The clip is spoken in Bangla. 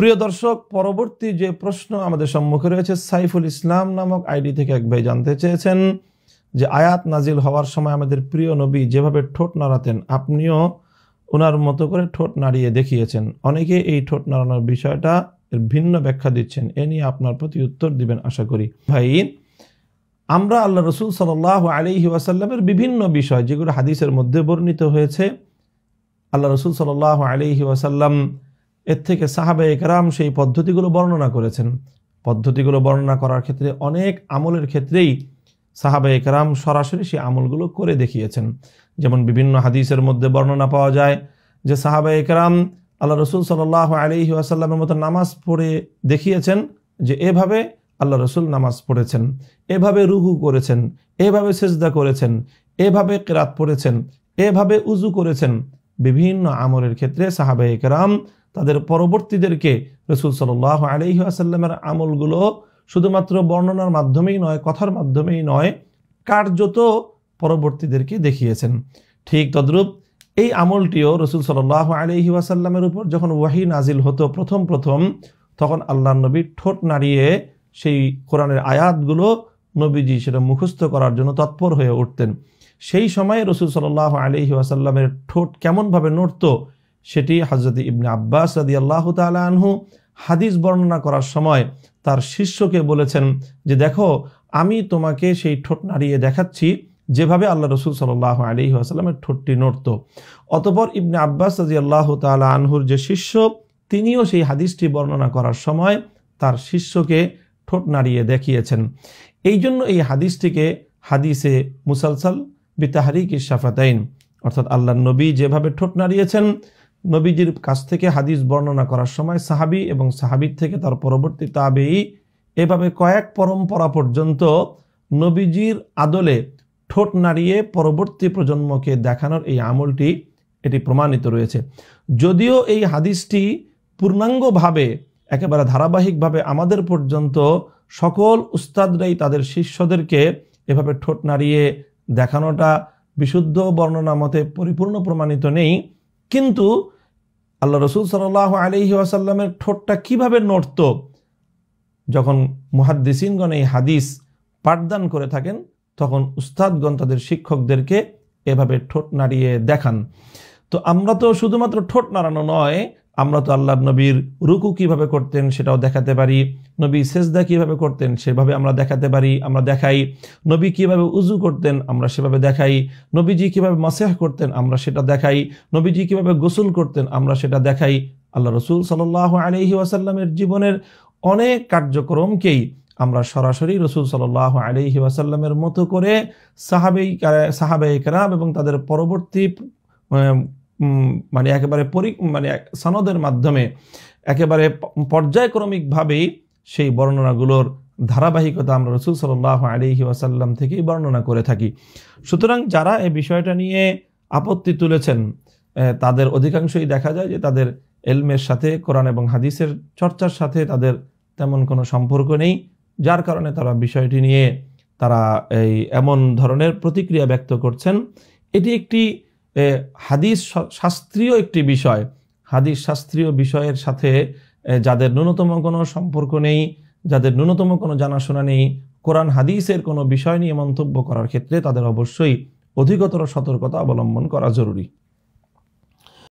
প্রিয় দর্শক পরবর্তী যে প্রশ্ন আমাদের সম্মুখে রয়েছে সাইফুল ইসলাম নামক আইডি থেকে এক ভাই জানতে চেয়েছেন যে আয়াত নাজিল হওয়ার সময় আমাদের প্রিয় নবী যেভাবে ঠোঁট নাড়াতেন আপনিও ওনার মতো করে ঠোঁট নাড়িয়ে দেখিয়েছেন অনেকে এই ঠোঁট নাড়ানোর বিষয়টা এর ভিন্ন ব্যাখ্যা দিচ্ছেন এ নিয়ে আপনার প্রতি উত্তর দিবেন আশা করি ভাই আমরা আল্লাহ রসুল সাল আলিহি ওয়াসাল্লামের বিভিন্ন বিষয় যেগুলো হাদিসের মধ্যে বর্ণিত হয়েছে আল্লাহ রসুল সাল আলিহি ওয়াসাল্লাম এর থেকে সাহাবে একরাম সেই পদ্ধতিগুলো বর্ণনা করেছেন পদ্ধতিগুলো বর্ণনা করার ক্ষেত্রে অনেক আমলের ক্ষেত্রেই সাহাবে একরাম সরাসরি সেই আমলগুলো করে দেখিয়েছেন যেমন বিভিন্ন হাদিসের মধ্যে বর্ণনা পাওয়া যায় যে সাহাবে একরাম আল্লাহ রসুল সাল আলী আসাল্লামের মতো নামাজ পড়ে দেখিয়েছেন যে এভাবে আল্লাহ রসুল নামাজ পড়েছেন এভাবে রুহু করেছেন এভাবে সেজদা করেছেন এভাবে কেরাত পড়েছেন এভাবে উজু করেছেন বিভিন্ন আমলের ক্ষেত্রে সাহাবে একরাম তাদের পরবর্তীদেরকে রসুল সাল আলি আসাল্লামের আমলগুলো শুধুমাত্র বর্ণনার মাধ্যমেই নয় কথার মাধ্যমেই নয় কার্যত পরবর্তীদেরকে দেখিয়েছেন ঠিক তদ্রুপ এই আমলটিও রসুল সাল আলি আসাল্লামের উপর যখন ওয়াহি নাজিল হতো প্রথম প্রথম তখন আল্লাহ নবী ঠোঁট নাড়িয়ে সেই কোরআনের আয়াতগুলো নবীজি সেটা মুখস্থ করার জন্য তৎপর হয়ে উঠতেন সেই সময়ে রসুল সাল্লাহ আলি ওয়াসাল্লামের ঠোঁট কেমনভাবে নড়ত সেটি হজরত ইবনে আব্বাস রাদি আল্লাহ তালা আনহু হাদিস বর্ণনা করার সময় তার শিষ্যকে বলেছেন যে দেখো আমি তোমাকে সেই ঠোঁট নাড়িয়ে দেখাচ্ছি যেভাবে আল্লাহ রসুল সাল্লাহ আলি আসাল্লামের ঠোঁটটি নড়ত অতপর ইবনে আব্বাস রাজি আল্লাহ তালা আনহুর যে শিষ্য তিনিও সেই হাদিসটি বর্ণনা করার সময় তার শিষ্যকে ঠোঁট নাড়িয়ে দেখিয়েছেন এই জন্য এই হাদিসটিকে হাদিসে মুসালসাল বিতাহারিক শাফাতাইন অর্থাৎ আল্লাহ নবী যেভাবে ঠোঁট নাড়িয়েছেন নবীজির কাছ থেকে হাদিস বর্ণনা করার সময় সাহাবি এবং সাহাবির থেকে তার পরবর্তী তাবেই এভাবে কয়েক পরম্পরা পর্যন্ত নবীজির আদলে ঠোঁট নাড়িয়ে পরবর্তী প্রজন্মকে দেখানোর এই আমলটি এটি প্রমাণিত রয়েছে যদিও এই হাদিসটি পূর্ণাঙ্গভাবে একেবারে ধারাবাহিকভাবে আমাদের পর্যন্ত সকল উস্তাদরাই তাদের শিষ্যদেরকে এভাবে ঠোঁট নাড়িয়ে দেখানোটা বিশুদ্ধ বর্ণনা মতে পরিপূর্ণ প্রমাণিত নেই কিন্তু আল্লাহ রসুল সাল্লাহ আলহি আসাল্লামের ঠোঁটটা কিভাবে নড়ত যখন মুহাদ্দিসিনগণ এই হাদিস পাঠদান করে থাকেন তখন উস্তাদগণ তাদের শিক্ষকদেরকে এভাবে ঠোঁট নাড়িয়ে দেখান তো আমরা তো শুধুমাত্র ঠোঁট নাড়ানো নয় আমরা তো আল্লাহ নবীর রুকু কিভাবে করতেন সেটাও দেখাতে পারি নবী সেজদা কিভাবে করতেন সেভাবে আমরা দেখাতে পারি আমরা দেখাই নবী কিভাবে উজু করতেন আমরা সেভাবে দেখাই নবীজি কিভাবে মাসেহ করতেন আমরা সেটা দেখাই নবীজি কিভাবে গোসল করতেন আমরা সেটা দেখাই আল্লাহ রসুল সাল আলহি ওয়াসাল্লামের জীবনের অনেক কার্যক্রমকেই আমরা সরাসরি রসুল সাল্লাহ আলহি ওয়াসাল্লামের মতো করে সাহাবেই সাহাবে কারাম এবং তাদের পরবর্তী মানে একেবারে পরি মানে সনদের মাধ্যমে একেবারে পর্যায়ক্রমিকভাবেই সেই বর্ণনাগুলোর ধারাবাহিকতা আমরা রসুল সাল্লাহ আলিহি ওয়াসাল্লাম থেকেই বর্ণনা করে থাকি সুতরাং যারা এই বিষয়টা নিয়ে আপত্তি তুলেছেন তাদের অধিকাংশই দেখা যায় যে তাদের এলমের সাথে কোরআন এবং হাদিসের চর্চার সাথে তাদের তেমন কোনো সম্পর্ক নেই যার কারণে তারা বিষয়টি নিয়ে তারা এই এমন ধরনের প্রতিক্রিয়া ব্যক্ত করছেন এটি একটি হাদিস শাস্ত্রীয় একটি বিষয় হাদিস শাস্ত্রীয় বিষয়ের সাথে যাদের ন্যূনতম কোনো সম্পর্ক নেই যাদের ন্যূনতম কোনো জানাশোনা নেই কোরআন হাদিসের কোনো বিষয় নিয়ে মন্তব্য করার ক্ষেত্রে তাদের অবশ্যই অধিকতর সতর্কতা অবলম্বন করা জরুরি